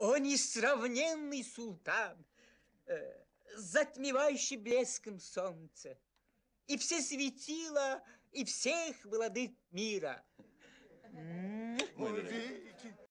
О, несравненный султан, э, затмевающий блеском солнце, и все светила, и всех владык мира —